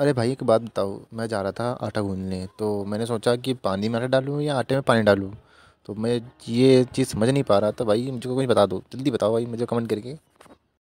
अरे भाई एक बात बताओ मैं जा रहा था आटा गूंदने तो मैंने सोचा कि पानी में आटा डालूँ या आटे में पानी डालूँ तो मैं ये चीज़ समझ नहीं पा रहा था भाई मुझे कुछ बता दो जल्दी बताओ भाई मुझे कमेंट करके